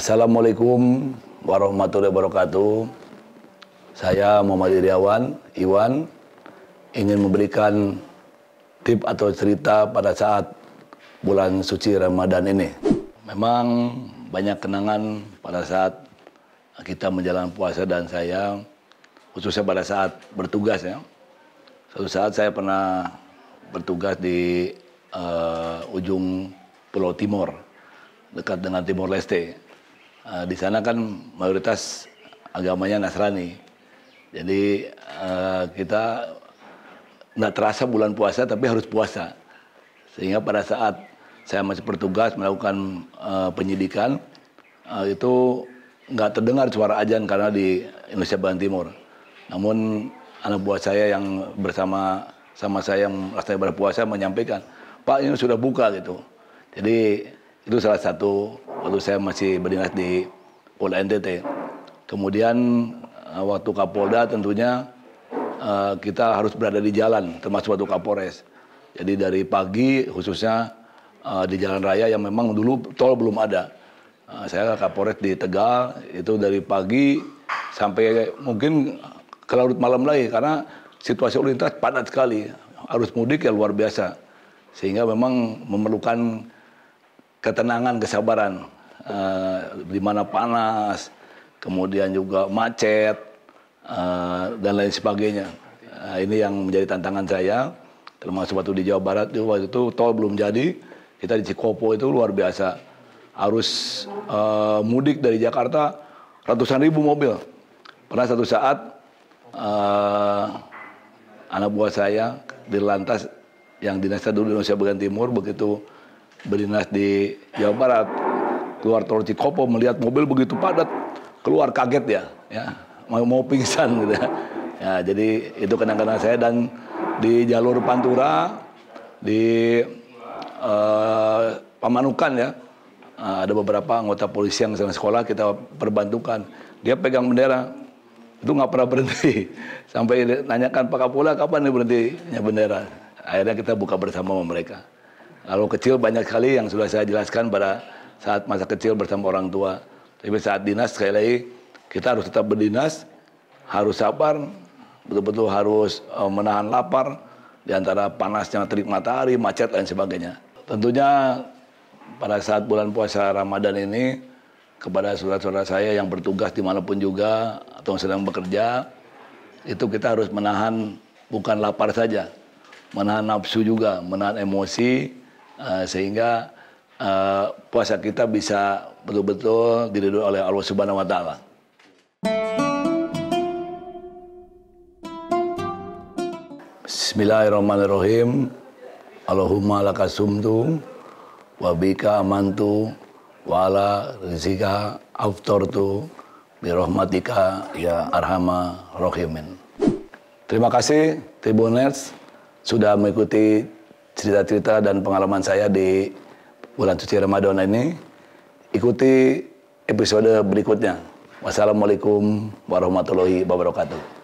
Assalamualaikum warahmatullahi wabarakatuh. Saya Muhammad Iriawan, Iwan, ingin memberikan tip atau cerita pada saat bulan suci Ramadan ini. Memang banyak kenangan pada saat kita menjalankan puasa dan saya, khususnya pada saat bertugas ya. Suatu saat saya pernah bertugas di uh, ujung Pulau Timur, dekat dengan Timor Leste uh, di sana kan mayoritas agamanya Nasrani. Jadi uh, kita nggak terasa bulan puasa tapi harus puasa. Sehingga pada saat saya masih bertugas melakukan uh, penyidikan uh, itu nggak terdengar suara ajan karena di Indonesia bagian timur. Namun anak buah saya yang bersama sama saya yang rasanya berpuasa menyampaikan, Pak ini sudah buka gitu. Jadi itu salah satu waktu saya masih berdinas di Polda NTT. Kemudian eh, waktu Kapolda tentunya eh, kita harus berada di jalan, termasuk waktu Kapolres. Jadi dari pagi khususnya eh, di jalan raya yang memang dulu tol belum ada. Saya saya Kapolres di Tegal itu dari pagi sampai mungkin ke larut malam lagi karena situasi lintas padat sekali. Arus mudik ya luar biasa. Sehingga memang memerlukan ketenangan, kesabaran. Uh, di mana panas, kemudian juga macet, uh, dan lain sebagainya. Uh, ini yang menjadi tantangan saya, termasuk waktu di Jawa Barat, waktu itu tol belum jadi, kita di Cikopo itu luar biasa. harus uh, mudik dari Jakarta ratusan ribu mobil. Pernah satu saat uh, anak buah saya di lantas yang dinasnya dulu di Indonesia bagian timur begitu berdinas di Jawa Barat, keluar tol Cikopo melihat mobil begitu padat, keluar kaget ya, ya mau, mau pingsan gitu ya. jadi itu kenangan saya dan di jalur Pantura, di uh, Pamanukan ya, uh, ada beberapa anggota polisi yang sama sekolah kita perbantukan. Dia pegang bendera, itu nggak pernah berhenti sampai nanyakan Pak Kapolda kapan nih berhentinya bendera akhirnya kita buka bersama sama mereka Lalu kecil banyak sekali yang sudah saya jelaskan pada saat masa kecil bersama orang tua. Tapi saat dinas sekali lagi kita harus tetap berdinas, harus sabar, betul-betul harus eh, menahan lapar di antara panasnya terik matahari, macet dan sebagainya. Tentunya pada saat bulan puasa Ramadan ini kepada saudara-saudara saya yang bertugas dimanapun juga atau sedang bekerja itu kita harus menahan bukan lapar saja, menahan nafsu juga, menahan emosi, Eh, sehingga uh, puasa kita bisa betul-betul diridhoi oleh Allah Subhanahu wa taala. Bismillahirrahmanirrahim. Allahumma lakasumtu wa bika amantu wa ala rizika aftartu bi rahmatika ya arhama rahimin. Terima kasih Tribuners sudah mengikuti cerita-cerita dan pengalaman saya di bulan suci Ramadan ini. Ikuti episode berikutnya. Wassalamualaikum warahmatullahi wabarakatuh.